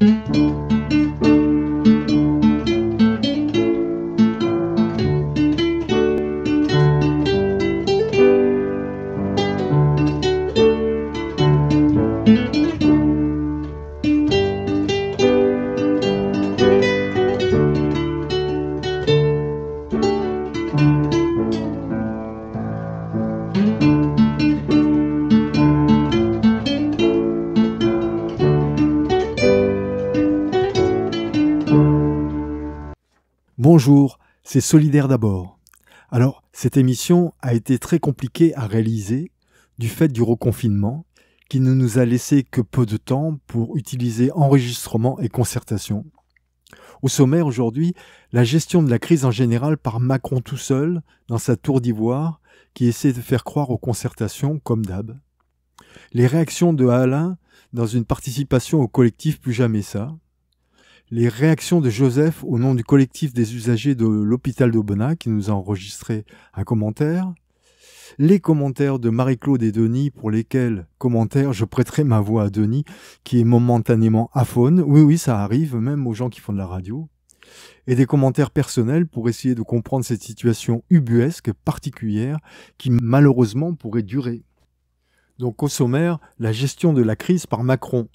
Música Bonjour, c'est Solidaire d'abord. Alors, cette émission a été très compliquée à réaliser du fait du reconfinement qui ne nous a laissé que peu de temps pour utiliser enregistrement et concertation. Au sommaire aujourd'hui, la gestion de la crise en général par Macron tout seul, dans sa tour d'ivoire, qui essaie de faire croire aux concertations comme d'hab. Les réactions de Alain dans une participation au collectif Plus jamais ça les réactions de Joseph au nom du collectif des usagers de l'hôpital d'Aubenas qui nous a enregistré un commentaire, les commentaires de Marie-Claude et Denis pour lesquels commentaires je prêterai ma voix à Denis qui est momentanément aphone, oui oui ça arrive même aux gens qui font de la radio, et des commentaires personnels pour essayer de comprendre cette situation ubuesque particulière qui malheureusement pourrait durer. Donc au sommaire, la gestion de la crise par Macron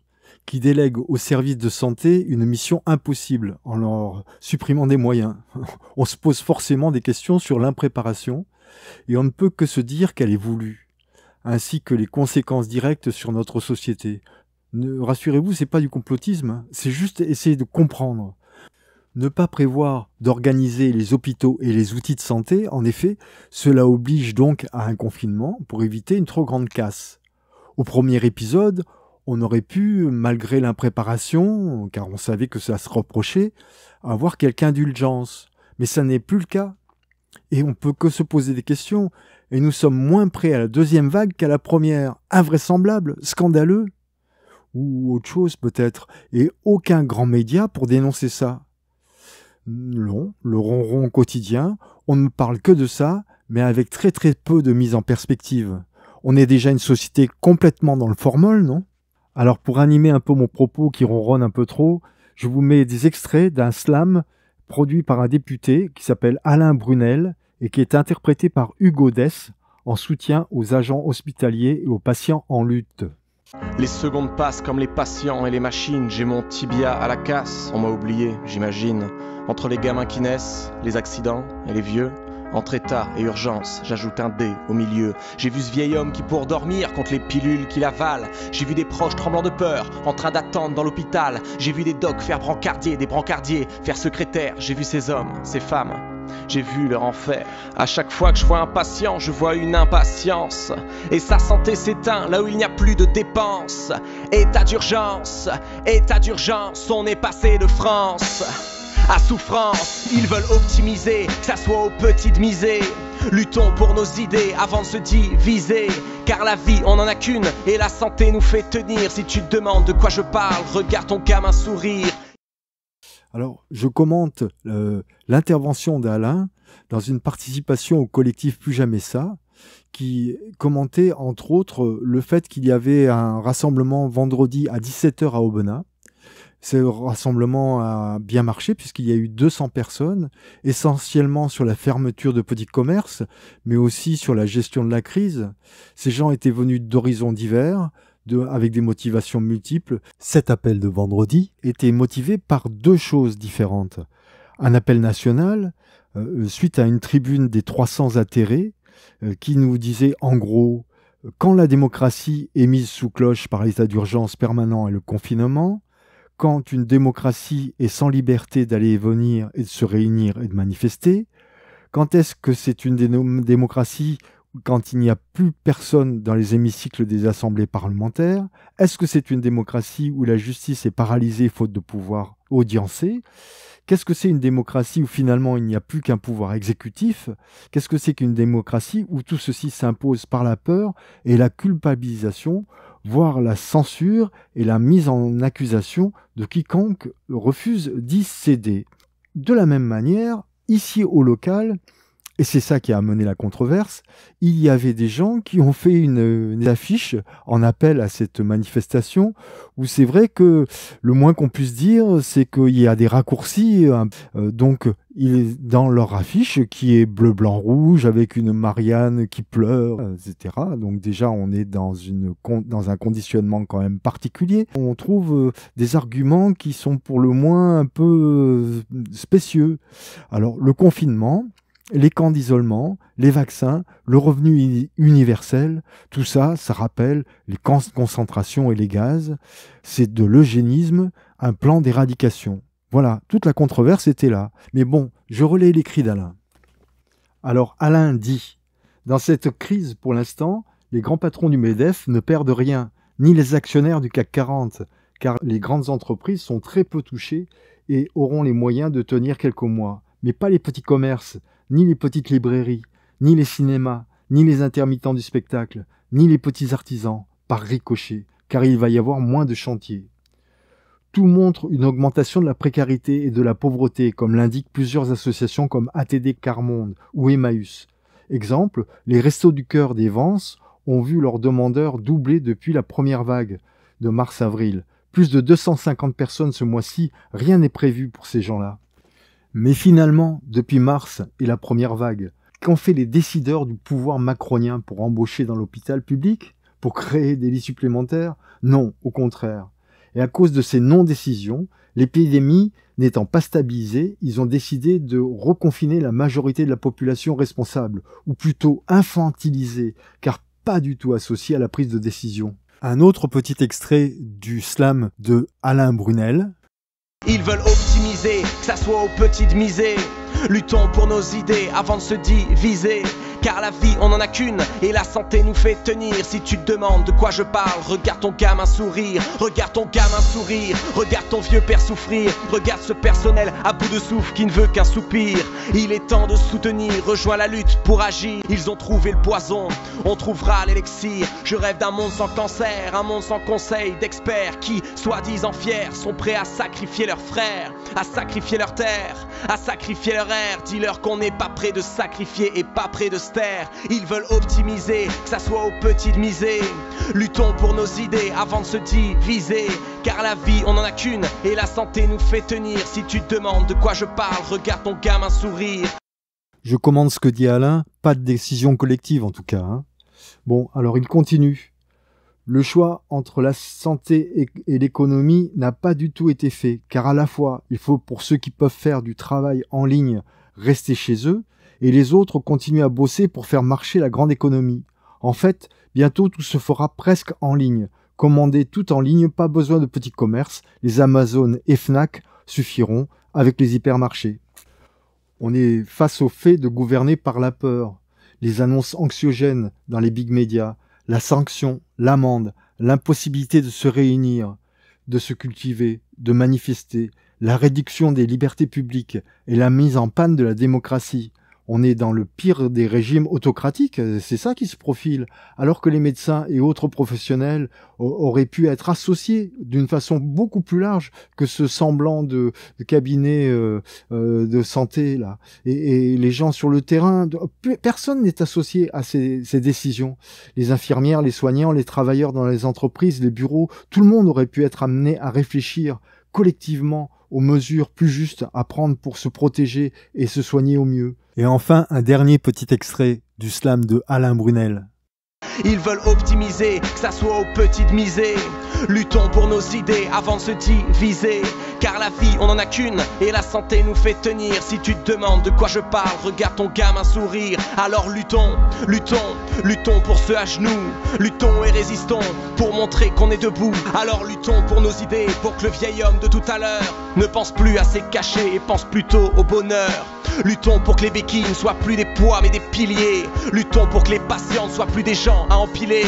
qui délègue aux services de santé une mission impossible en leur supprimant des moyens. on se pose forcément des questions sur l'impréparation et on ne peut que se dire qu'elle est voulue, ainsi que les conséquences directes sur notre société. Ne rassurez-vous, c'est pas du complotisme, hein. c'est juste essayer de comprendre. Ne pas prévoir d'organiser les hôpitaux et les outils de santé, en effet, cela oblige donc à un confinement pour éviter une trop grande casse. Au premier épisode, on aurait pu, malgré l'impréparation, car on savait que ça se reprochait, avoir quelque indulgence. Mais ça n'est plus le cas. Et on peut que se poser des questions. Et nous sommes moins prêts à la deuxième vague qu'à la première. Invraisemblable, scandaleux. Ou autre chose peut-être. Et aucun grand média pour dénoncer ça. Non, le ronron quotidien, on ne parle que de ça, mais avec très très peu de mise en perspective. On est déjà une société complètement dans le formol, non alors pour animer un peu mon propos qui ronronne un peu trop, je vous mets des extraits d'un slam produit par un député qui s'appelle Alain Brunel et qui est interprété par Hugo Dess en soutien aux agents hospitaliers et aux patients en lutte. Les secondes passent comme les patients et les machines. J'ai mon tibia à la casse, on m'a oublié, j'imagine. Entre les gamins qui naissent, les accidents et les vieux, entre état et urgence, j'ajoute un dé au milieu. J'ai vu ce vieil homme qui pour dormir contre les pilules qu'il avale. J'ai vu des proches tremblant de peur, en train d'attendre dans l'hôpital. J'ai vu des docs faire brancardier, des brancardiers faire secrétaire. J'ai vu ces hommes, ces femmes. J'ai vu leur enfer. À chaque fois que je vois un patient, je vois une impatience. Et sa santé s'éteint là où il n'y a plus de dépenses. État d'urgence, état d'urgence, on est passé de France à souffrance. Ils veulent optimiser, que ça soit aux petites misées. Luttons pour nos idées avant de se diviser. Car la vie, on n'en a qu'une et la santé nous fait tenir. Si tu te demandes de quoi je parle, regarde ton gamin sourire. Alors, je commente euh, l'intervention d'Alain dans une participation au collectif Plus Jamais Ça, qui commentait entre autres le fait qu'il y avait un rassemblement vendredi à 17h à Aubenas ce rassemblement a bien marché puisqu'il y a eu 200 personnes, essentiellement sur la fermeture de petits commerces, mais aussi sur la gestion de la crise. Ces gens étaient venus d'horizons divers, avec des motivations multiples. Cet appel de vendredi était motivé par deux choses différentes. Un appel national, euh, suite à une tribune des 300 atterrés, euh, qui nous disait en gros, quand la démocratie est mise sous cloche par l'état d'urgence permanent et le confinement, quand une démocratie est sans liberté d'aller et venir et de se réunir et de manifester Quand est-ce que c'est une démocratie quand il n'y a plus personne dans les hémicycles des assemblées parlementaires Est-ce que c'est une démocratie où la justice est paralysée faute de pouvoir audiencé Qu'est-ce que c'est une démocratie où finalement il n'y a plus qu'un pouvoir exécutif Qu'est-ce que c'est qu'une démocratie où tout ceci s'impose par la peur et la culpabilisation voire la censure et la mise en accusation de quiconque refuse d'y céder. De la même manière, ici au local, et c'est ça qui a amené la controverse, il y avait des gens qui ont fait une, affiche en appel à cette manifestation, où c'est vrai que le moins qu'on puisse dire, c'est qu'il y a des raccourcis, euh, euh, donc il est dans leur affiche qui est bleu, blanc, rouge, avec une Marianne qui pleure, euh, etc. Donc déjà, on est dans, une, dans un conditionnement quand même particulier. On trouve des arguments qui sont pour le moins un peu spécieux. Alors le confinement, les camps d'isolement, les vaccins, le revenu universel, tout ça, ça rappelle les camps de concentration et les gaz. C'est de l'eugénisme, un plan d'éradication. Voilà, toute la controverse était là. Mais bon, je relais l'écrit d'Alain. Alors Alain dit, dans cette crise pour l'instant, les grands patrons du MEDEF ne perdent rien, ni les actionnaires du CAC 40, car les grandes entreprises sont très peu touchées et auront les moyens de tenir quelques mois, mais pas les petits commerces, ni les petites librairies, ni les cinémas, ni les intermittents du spectacle, ni les petits artisans, par ricochet, car il va y avoir moins de chantiers. Tout montre une augmentation de la précarité et de la pauvreté, comme l'indiquent plusieurs associations comme ATD Carmonde ou Emmaüs. Exemple, les Restos du Cœur des Vences ont vu leurs demandeurs doubler depuis la première vague de mars-avril. Plus de 250 personnes ce mois-ci, rien n'est prévu pour ces gens-là. Mais finalement, depuis mars et la première vague, qu'ont fait les décideurs du pouvoir macronien pour embaucher dans l'hôpital public Pour créer des lits supplémentaires Non, au contraire. Et à cause de ces non-décisions, l'épidémie n'étant pas stabilisée, ils ont décidé de reconfiner la majorité de la population responsable, ou plutôt infantilisée, car pas du tout associée à la prise de décision. Un autre petit extrait du slam de Alain Brunel, ils veulent optimiser, que ça soit aux petites misées. Luttons pour nos idées avant de se diviser. Car la vie, on en a qu'une, et la santé nous fait tenir. Si tu te demandes de quoi je parle, regarde ton gamin sourire, regarde ton gamin sourire, regarde ton vieux père souffrir, regarde ce personnel à bout de souffle qui ne veut qu'un soupir. Il est temps de soutenir, rejoins la lutte pour agir. Ils ont trouvé le poison, on trouvera l'élixir. Je rêve d'un monde sans cancer, un monde sans conseil d'experts qui, soi-disant fiers, sont prêts à sacrifier leurs frères, à sacrifier leur terre, à sacrifier leur air. Dis-leur qu'on n'est pas prêt de sacrifier et pas prêt de ils veulent optimiser, que ça soit aux petites misées. Luttons pour nos idées avant de se diviser. Car la vie, on en a qu'une, et la santé nous fait tenir. Si tu te demandes de quoi je parle, regarde ton gamin sourire. Je commande ce que dit Alain, pas de décision collective en tout cas. Hein. Bon, alors il continue. Le choix entre la santé et, l'économie n'a pas du tout été fait, car à la fois, il faut pour ceux qui peuvent faire du travail en ligne rester chez eux, et les autres continuent à bosser pour faire marcher la grande économie. En fait, bientôt tout se fera presque en ligne. Commander tout en ligne, pas besoin de petits commerces, les Amazones et Fnac suffiront avec les hypermarchés. On est face au fait de gouverner par la peur, les annonces anxiogènes dans les big médias, la sanction, l'amende, l'impossibilité de se réunir, de se cultiver, de manifester, la réduction des libertés publiques et la mise en panne de la démocratie on est dans le pire des régimes autocratiques, euh, c'est ça qui se profile, alors que les médecins et autres professionnels auraient pu être associés d'une façon beaucoup plus large que ce semblant de, cabinet euh, euh, de santé là. Et, les gens sur le terrain, personne n'est associé à ces, ces décisions. Les infirmières, les soignants, les travailleurs dans les entreprises, les bureaux, tout le monde aurait pu être amené à réfléchir collectivement aux mesures plus justes à prendre pour se protéger et se soigner au mieux. Et enfin, un dernier petit extrait du slam de Alain Brunel. Ils veulent optimiser, que ça soit aux petites misées. Luttons pour nos idées avant de se diviser. Car la vie, on en a qu'une, et la santé nous fait tenir. Si tu te demandes de quoi je parle, regarde ton gamin sourire. Alors luttons, luttons, luttons pour ceux à genoux. Luttons et résistons pour montrer qu'on est debout. Alors luttons pour nos idées, pour que le vieil homme de tout à l'heure ne pense plus à ses cachets et pense plutôt au bonheur. Luttons pour que les béquilles ne soient plus des poids mais des piliers. Luttons pour que les patients ne soient plus des gens à empiler.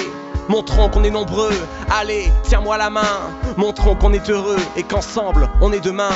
Montrons qu'on est nombreux, allez, tiens-moi la main. Montrons qu'on est heureux et qu'ensemble, on est demain.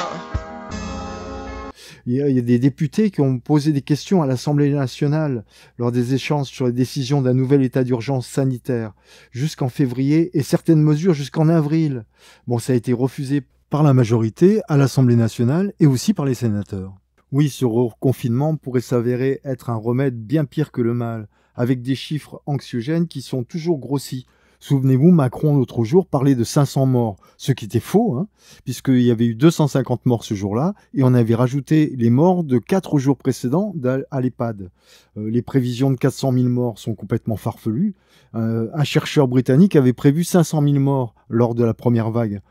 Il y, a, il y a des députés qui ont posé des questions à l'Assemblée nationale lors des échanges sur les décisions d'un nouvel état d'urgence sanitaire jusqu'en février et certaines mesures jusqu'en avril. Bon, ça a été refusé par la majorité à l'Assemblée nationale et aussi par les sénateurs. Oui, ce reconfinement pourrait s'avérer être un remède bien pire que le mal avec des chiffres anxiogènes qui sont toujours grossis. Souvenez-vous, Macron l'autre jour parlait de 500 morts, ce qui était faux, hein, puisqu'il y avait eu 250 morts ce jour-là, et on avait rajouté les morts de 4 jours précédents à l'EHPAD. Euh, les prévisions de 400 000 morts sont complètement farfelues. Euh, un chercheur britannique avait prévu 500 000 morts lors de la première vague.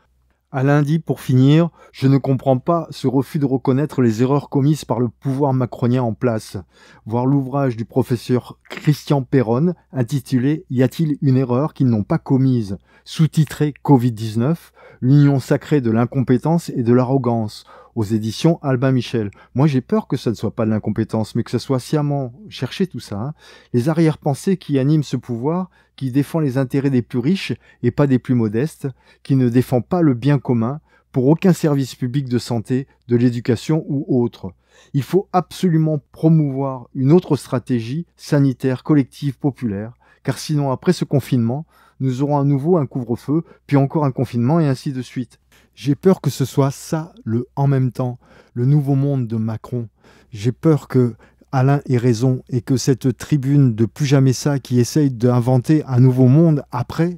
À lundi, pour finir, je ne comprends pas ce refus de reconnaître les erreurs commises par le pouvoir macronien en place. Voir l'ouvrage du professeur Christian Perron intitulé Y a-t-il une erreur qu'ils n'ont pas commise sous-titré Covid-19, l'union sacrée de l'incompétence et de l'arrogance, aux éditions Albin Michel. Moi, j'ai peur que ça ne soit pas de l'incompétence, mais que ce soit sciemment chercher tout ça. Hein. Les arrière-pensées qui animent ce pouvoir, qui défend les intérêts des plus riches et pas des plus modestes, qui ne défend pas le bien commun pour aucun service public de santé, de l'éducation ou autre. Il faut absolument promouvoir une autre stratégie sanitaire, collective, populaire, car sinon après ce confinement, nous aurons à nouveau un couvre-feu, puis encore un confinement et ainsi de suite. J'ai peur que ce soit ça le en même temps, le nouveau monde de Macron. J'ai peur que Alain ait raison et que cette tribune de plus jamais ça qui essaye d'inventer un nouveau monde après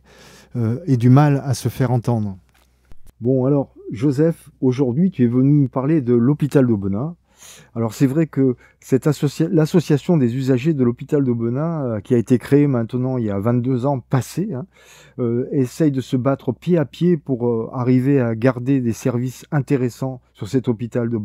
euh, ait du mal à se faire entendre. Bon alors, Joseph, aujourd'hui tu es venu nous parler de l'hôpital d'Aubenas. Alors c'est vrai que l'association des usagers de l'hôpital de euh, qui a été créée maintenant il y a 22 ans passés hein, euh, essaye de se battre pied à pied pour euh, arriver à garder des services intéressants sur cet hôpital de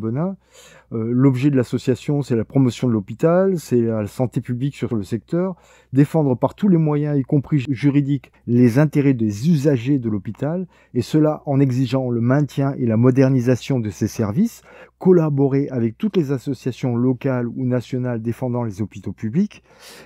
euh, l'objet de l'association, c'est la promotion de l'hôpital, c'est la santé publique sur le secteur, défendre par tous les moyens, y compris juridiques, les intérêts des usagers de l'hôpital, et cela en exigeant le maintien et la modernisation de ces services, collaborer avec toutes les associations locales ou nationales défendant les hôpitaux publics.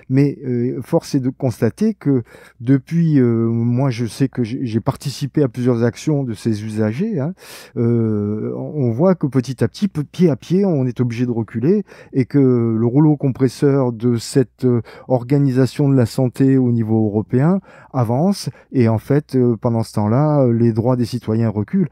Mais euh, force est de constater que depuis, euh, moi je sais que j'ai participé à plusieurs actions de ces usagers, hein, on voit que petit à petit, pied à pied, on est obligé de reculer et que le rouleau compresseur de cette euh, organisation de la santé au niveau européen avance et en fait euh, pendant ce temps-là euh, les droits des citoyens reculent.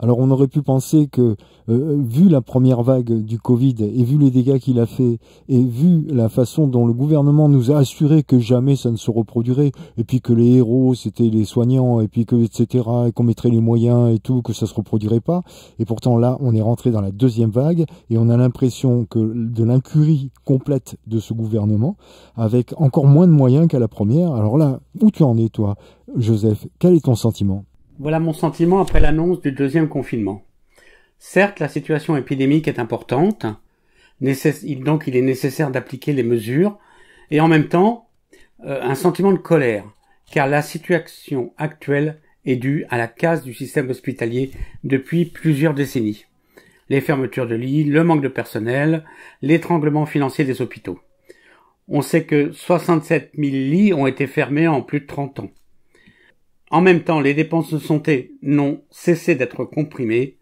Alors on aurait pu penser que, euh, vu la première vague du Covid et vu les dégâts qu'il a fait, et vu la façon dont le gouvernement nous a assuré que jamais ça ne se reproduirait, et puis que les héros c'était les soignants, et puis que etc, et qu'on mettrait les moyens et tout, que ça se reproduirait pas, et pourtant là on est rentré dans la deuxième vague, et on a l'impression que de l'incurie complète de ce gouvernement, avec encore moins de moyens qu'à la première. Alors là, où tu en es toi, Joseph Quel est ton sentiment voilà mon sentiment après l'annonce du deuxième confinement. Certes, la situation épidémique est importante, donc il est nécessaire d'appliquer les mesures, et en même temps, euh, un sentiment de colère, car la situation actuelle est due à la casse du système hospitalier depuis plusieurs décennies. Les fermetures de lits, le manque de personnel, l'étranglement financier des hôpitaux. On sait que 67 000 lits ont été fermés en plus de 30 ans. En même temps, les dépenses de santé n'ont cessé d'être comprimées,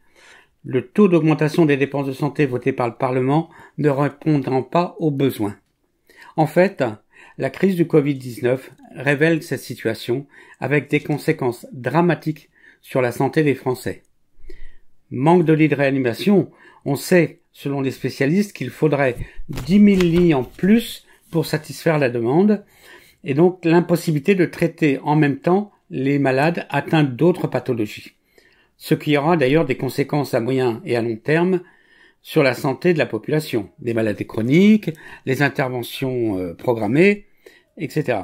le taux d'augmentation des dépenses de santé voté par le Parlement ne répondra pas aux besoins. En fait, la crise du Covid-19 révèle cette situation avec des conséquences dramatiques sur la santé des Français. Manque de lits de réanimation, on sait, selon les spécialistes, qu'il faudrait 10 000 lits en plus pour satisfaire la demande, et donc l'impossibilité de traiter en même temps les malades atteints d'autres pathologies, ce qui aura d'ailleurs des conséquences à moyen et à long terme sur la santé de la population, des maladies chroniques, les interventions euh, programmées, etc.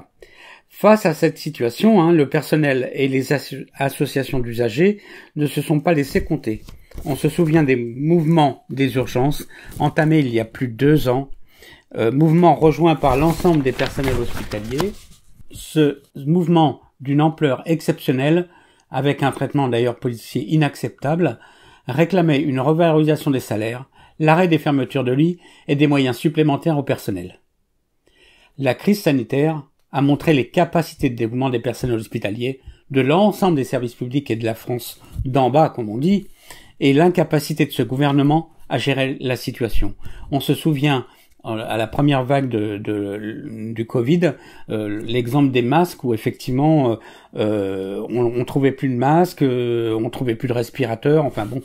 Face à cette situation, hein, le personnel et les associations d'usagers ne se sont pas laissés compter. On se souvient des mouvements des urgences entamés il y a plus de deux ans, mouvements euh, mouvement rejoint par l'ensemble des personnels hospitaliers. Ce mouvement d'une ampleur exceptionnelle, avec un traitement d'ailleurs policier inacceptable, réclamait une revalorisation des salaires, l'arrêt des fermetures de lits et des moyens supplémentaires au personnel. La crise sanitaire a montré les capacités de dévouement des personnels hospitaliers, de l'ensemble des services publics et de la France d'en bas, comme on dit, et l'incapacité de ce gouvernement à gérer la situation. On se souvient à la première vague de, du Covid, euh, l'exemple des masques où effectivement euh, euh, on, on, trouvait plus de masques, euh, on trouvait plus de respirateurs, enfin bon,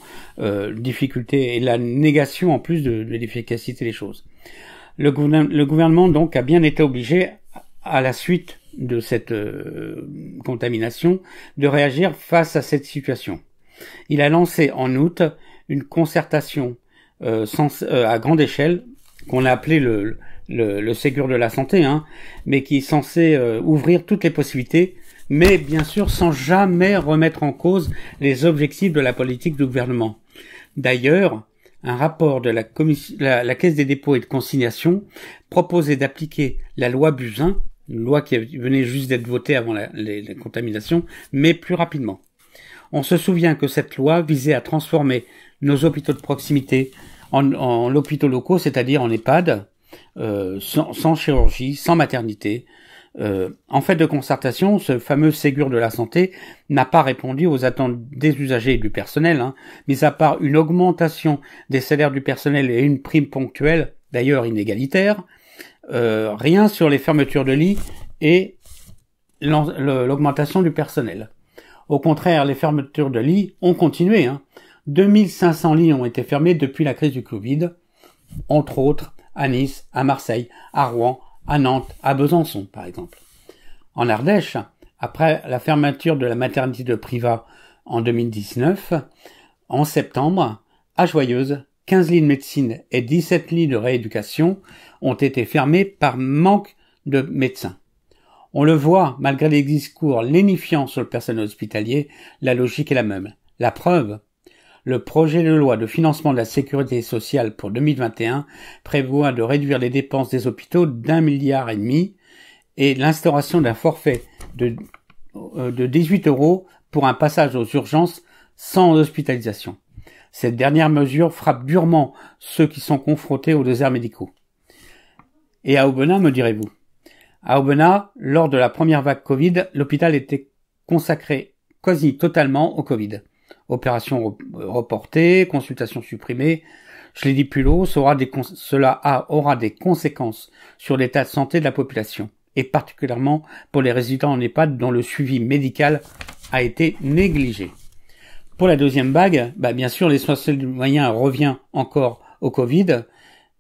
difficulté et la négation en plus de, l'efficacité des choses. Le, gouvernement donc a bien été obligé à la suite de cette contamination de réagir face à cette situation. Il a lancé en août une concertation à grande échelle qu'on a appelé le, le, Ségur de la santé, hein, mais qui est censé euh, ouvrir toutes les possibilités, mais bien sûr sans jamais remettre en cause les objectifs de la politique du gouvernement. D'ailleurs, un rapport de la, la, la, Caisse des dépôts et de consignation proposait d'appliquer la loi Buzyn, une loi qui venait juste d'être votée avant la, contamination, les mais plus rapidement. On se souvient que cette loi visait à transformer nos hôpitaux de proximité, en, en l'hôpital locaux, c'est-à-dire en EHPAD, euh, sans, chirurgie, sans maternité. Euh, en fait de concertation, ce fameux Ségur de la santé n'a pas répondu aux attentes des usagers et du personnel, hein, mis à part une augmentation des salaires du personnel et une prime ponctuelle, d'ailleurs inégalitaire, euh, rien sur les fermetures de lits et l'augmentation du personnel. Au contraire, les fermetures de lits ont continué. Hein. 2500 lits ont été fermés depuis la crise du Covid, entre autres à Nice, à Marseille, à Rouen, à Nantes, à Besançon par exemple. En Ardèche, après la fermeture de la maternité de Privas en 2019, en septembre, à Joyeuse, 15 lits de médecine et 17 lits de rééducation ont été fermés par manque de médecins. On le voit, malgré les discours lénifiants sur le personnel hospitalier, la logique est la même. La preuve, le projet de loi de financement de la sécurité sociale pour 2021 prévoit de réduire les dépenses des hôpitaux d'un milliard et demi et l'instauration d'un forfait de, euh, de 18 euros pour un passage aux urgences sans hospitalisation. Cette dernière mesure frappe durement ceux qui sont confrontés aux déserts médicaux. Et à Aubenas, me direz-vous À Aubenas, lors de la première vague Covid, l'hôpital était consacré quasi totalement au Covid opération reportées, consultations supprimées, Je l'ai dit plus haut, cela aura des conséquences sur l'état de santé de la population, et particulièrement pour les résidents en EHPAD dont le suivi médical a été négligé. Pour la deuxième vague, bah, bien sûr, l'essentiel du moyen revient encore au Covid,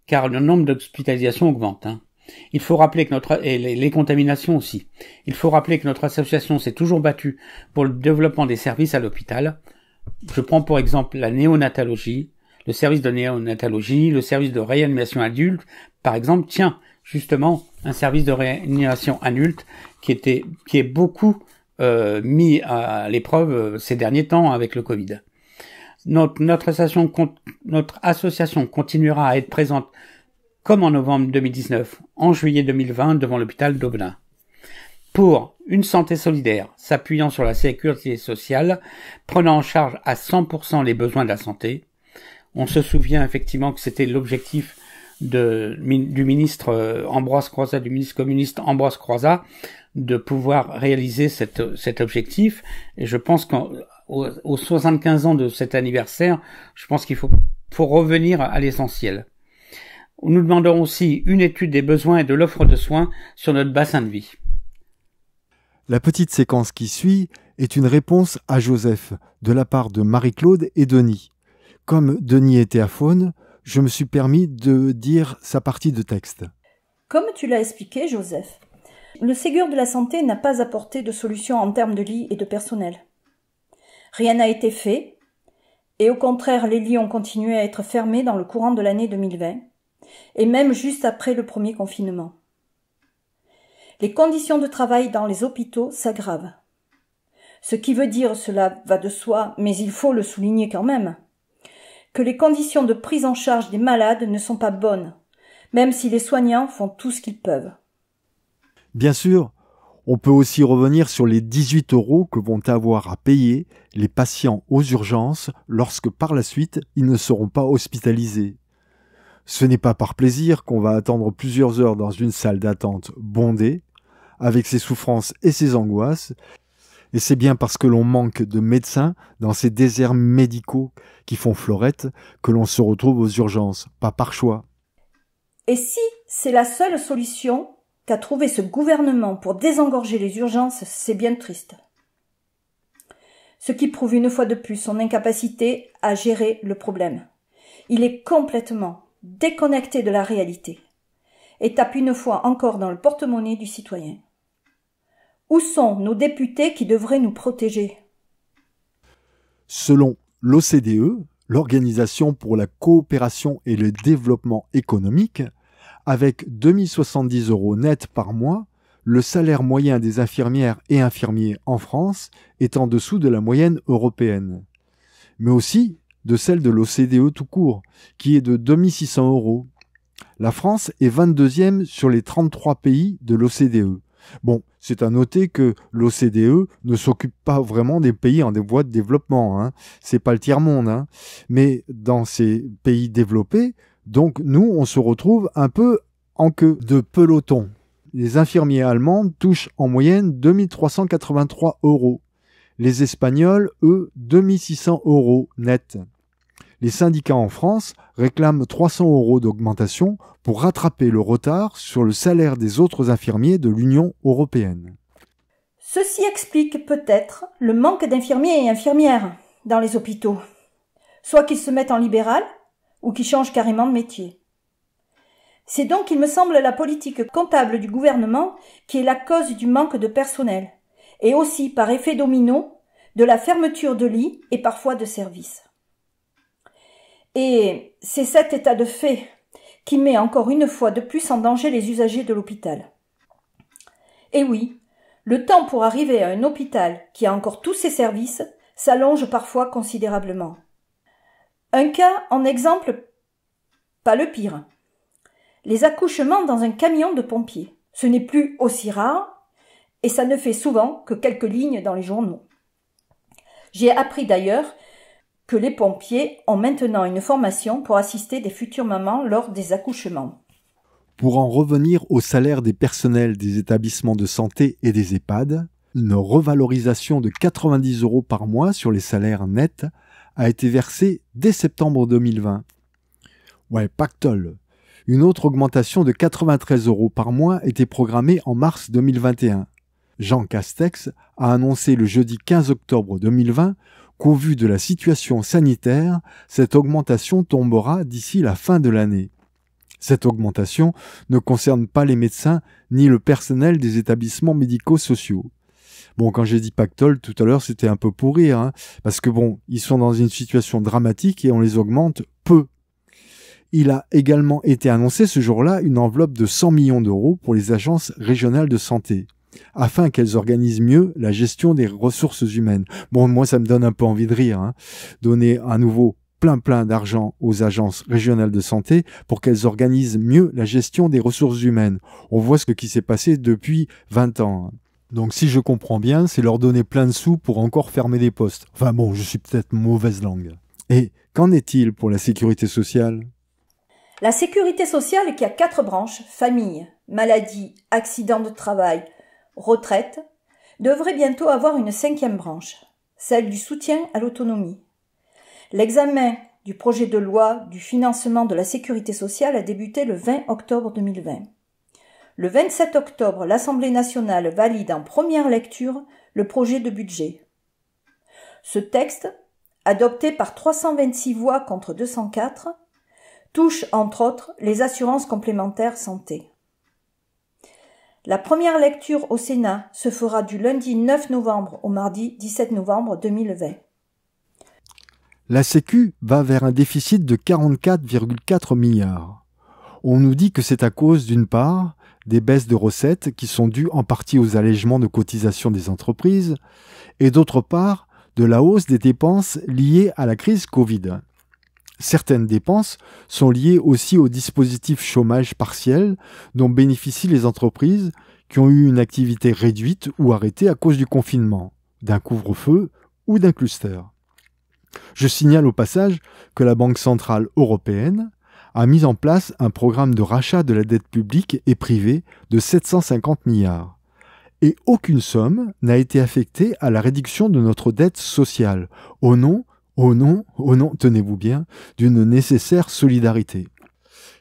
car le nombre d'hospitalisations augmente. Hein. Il faut rappeler que notre et les contaminations aussi. Il faut rappeler que notre association s'est toujours battue pour le développement des services à l'hôpital je prends pour exemple la néonatalogie, le service de néonatalogie, le service de réanimation adulte, par exemple, tiens, justement, un service de réanimation adulte qui était, qui est beaucoup euh, mis à l'épreuve euh, ces derniers temps avec le Covid. Notre, notre, association, notre association continuera à être présente comme en novembre 2019, en juillet 2020 devant l'hôpital d'Aubenas pour une santé solidaire s'appuyant sur la sécurité sociale, prenant en charge à 100% les besoins de la santé. On se souvient effectivement que c'était l'objectif de, du ministre euh, Ambroise Croizat, du ministre communiste Ambroise Croizat, de pouvoir réaliser cet objectif. Et je pense qu'aux 75 ans de cet anniversaire, je pense qu'il faut, revenir à l'essentiel. Nous demandons aussi une étude des besoins et de l'offre de soins sur notre bassin de vie. La petite séquence qui suit est une réponse à Joseph de la part de Marie-Claude et Denis. Comme Denis était à Faune, je me suis permis de dire sa partie de texte. Comme tu l'as expliqué, Joseph, le Ségur de la santé n'a pas apporté de solution en termes de lits et de personnel. Rien n'a été fait, et au contraire, les lits ont continué à être fermés dans le courant de l'année 2020, et même juste après le premier confinement. Les conditions de travail dans les hôpitaux s'aggravent. Ce qui veut dire, cela va de soi, mais il faut le souligner quand même, que les conditions de prise en charge des malades ne sont pas bonnes, même si les soignants font tout ce qu'ils peuvent. Bien sûr, on peut aussi revenir sur les 18 euros que vont avoir à payer les patients aux urgences lorsque par la suite ils ne seront pas hospitalisés. Ce n'est pas par plaisir qu'on va attendre plusieurs heures dans une salle d'attente bondée avec ses souffrances et ses angoisses. Et c'est bien parce que l'on manque de médecins dans ces déserts médicaux qui font florette que l'on se retrouve aux urgences, pas par choix. Et si c'est la seule solution qu'a trouvé ce gouvernement pour désengorger les urgences, c'est bien triste. Ce qui prouve une fois de plus son incapacité à gérer le problème. Il est complètement déconnecté de la réalité et tape une fois encore dans le porte-monnaie du citoyen. Où sont nos députés qui devraient nous protéger Selon l'OCDE, l'Organisation pour la coopération et le développement économique, avec 2070 euros net par mois, le salaire moyen des infirmières et infirmiers en France est en dessous de la moyenne européenne, mais aussi de celle de l'OCDE tout court, qui est de 2600 euros. La France est 22e sur les 33 pays de l'OCDE Bon, c'est à noter que l'OCDE ne s'occupe pas vraiment des pays en voie de développement. Hein. C'est pas le tiers-monde. Hein. Mais dans ces pays développés, donc nous, on se retrouve un peu en queue de peloton. Les infirmiers allemands touchent en moyenne 2383 euros. Les Espagnols, eux, 2600 euros net les syndicats en France réclament 300 euros d'augmentation pour rattraper le retard sur le salaire des autres infirmiers de l'Union européenne. Ceci explique peut-être le manque d'infirmiers et infirmières dans les hôpitaux, soit qu'ils se mettent en libéral ou qu'ils changent carrément de métier. C'est donc, il me semble, la politique comptable du gouvernement qui est la cause du manque de personnel, et aussi par effet domino de la fermeture de lits et parfois de services. Et c'est cet état de fait qui met encore une fois de plus en danger les usagers de l'hôpital. Et oui, le temps pour arriver à un hôpital qui a encore tous ses services s'allonge parfois considérablement. Un cas en exemple, pas le pire. Les accouchements dans un camion de pompiers. Ce n'est plus aussi rare et ça ne fait souvent que quelques lignes dans les journaux. J'ai appris d'ailleurs que les pompiers ont maintenant une formation pour assister des futures mamans lors des accouchements. Pour en revenir au salaire des personnels des établissements de santé et des EHPAD, une revalorisation de 90 euros par mois sur les salaires nets a été versée dès septembre 2020. Ouais, pactole. Une autre augmentation de 93 euros par mois était programmée en mars 2021. Jean Castex a annoncé le jeudi 15 octobre 2020 qu'au vu de la situation sanitaire, cette augmentation tombera d'ici la fin de l'année. Cette augmentation ne concerne pas les médecins ni le personnel des établissements médicaux sociaux Bon, quand j'ai dit Pactol, tout à l'heure, c'était un peu pour rire, hein, parce que bon, ils sont dans une situation dramatique et on les augmente peu. Il a également été annoncé ce jour-là une enveloppe de 100 millions d'euros pour les agences régionales de santé afin qu'elles organisent mieux la gestion des ressources humaines. Bon, moi, ça me donne un peu envie de rire. Hein. Donner à nouveau plein plein d'argent aux agences régionales de santé pour qu'elles organisent mieux la gestion des ressources humaines. On voit ce qui s'est passé depuis 20 ans. Hein. Donc si je comprends bien, c'est leur donner plein de sous pour encore fermer des postes. Enfin bon, je suis peut-être mauvaise langue. Et qu'en est-il pour la sécurité sociale La sécurité sociale qui a quatre branches, famille, maladie, accident de travail, retraite, devrait bientôt avoir une cinquième branche, celle du soutien à l'autonomie. L'examen du projet de loi du financement de la sécurité sociale a débuté le 20 octobre 2020. Le 27 octobre, l'Assemblée nationale valide en première lecture le projet de budget. Ce texte, adopté par 326 voix contre 204, touche entre autres les assurances complémentaires santé. La première lecture au Sénat se fera du lundi 9 novembre au mardi 17 novembre 2020. La Sécu va vers un déficit de 44,4 milliards. On nous dit que c'est à cause, d'une part, des baisses de recettes qui sont dues en partie aux allègements de cotisations des entreprises, et d'autre part, de la hausse des dépenses liées à la crise Covid. Certaines dépenses sont liées aussi au dispositif chômage partiel dont bénéficient les entreprises qui ont eu une activité réduite ou arrêtée à cause du confinement, d'un couvre-feu ou d'un cluster. Je signale au passage que la Banque centrale européenne a mis en place un programme de rachat de la dette publique et privée de 750 milliards. Et aucune somme n'a été affectée à la réduction de notre dette sociale, au nom au nom, au nom, tenez-vous bien, d'une nécessaire solidarité.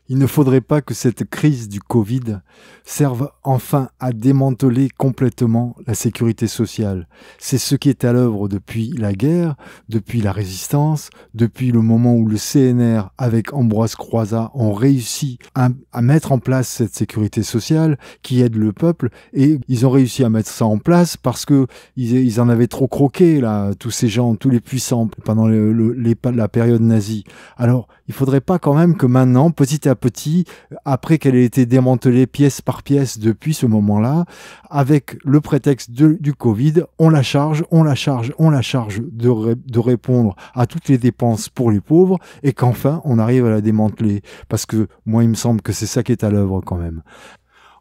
Il ne faudrait pas que cette crise du Covid serve enfin à démanteler complètement la sécurité sociale. C'est ce qui est à l'œuvre depuis la guerre, depuis la résistance, depuis le moment où le CNR avec Ambroise Croizat ont réussi à, mettre en place cette sécurité sociale qui aide le peuple et ils ont réussi à mettre ça en place parce que ils, en avaient trop croqué là, tous ces gens, tous les puissants pendant la période nazie. Alors il faudrait pas quand même que maintenant, petit à petit, après qu'elle ait été démantelée pièce par pièce depuis ce moment-là, avec le prétexte du Covid, on la charge, on la charge, on la charge de, de répondre à toutes les dépenses pour les pauvres et qu'enfin on arrive à la démanteler. Parce que moi, il me semble que c'est ça qui est à l'œuvre quand même.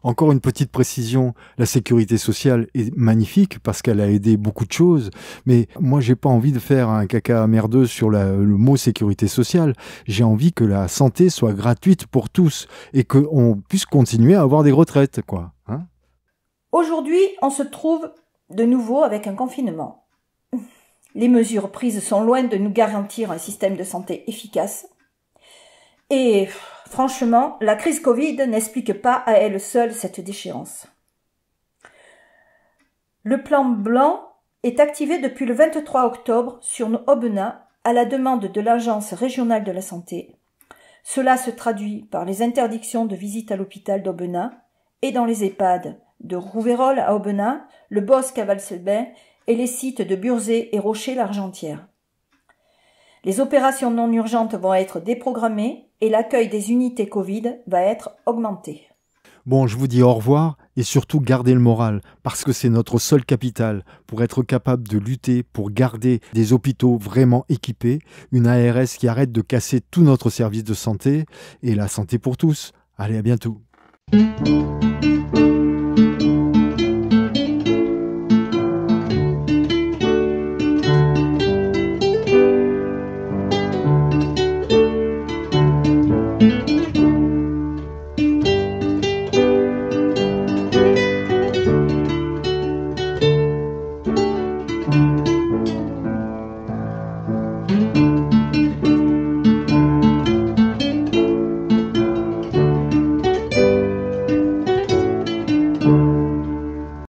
Encore une petite précision, la sécurité sociale est magnifique parce qu'elle a aidé beaucoup de choses, mais moi j'ai pas envie de faire un caca merdeux sur le mot sécurité sociale. J'ai envie que la santé soit gratuite pour tous et qu'on puisse continuer à avoir des retraites, quoi. Hein. Aujourd'hui, on se trouve de nouveau avec un confinement. Les mesures prises sont loin de nous garantir un système de santé efficace, et franchement, la crise Covid n'explique pas à elle seule cette déchéance. Le plan blanc est activé depuis le 23 octobre sur nos Aubenas à la demande de l'Agence régionale de la santé. Cela se traduit par les interdictions de visite à l'hôpital d'Aubenas et dans les EHPAD de Rouverolles à Aubenas, le Bosque à Valselbain et les sites de Burzé et Rocher l'Argentière. Les opérations non urgentes vont être déprogrammées et l'accueil des unités Covid va être augmenté. Bon, je vous dis au revoir et surtout gardez le moral, parce que c'est notre seul capital pour être capable de lutter, pour garder des hôpitaux vraiment équipés, une ARS qui arrête de casser tout notre service de santé et la santé pour tous. Allez, à bientôt.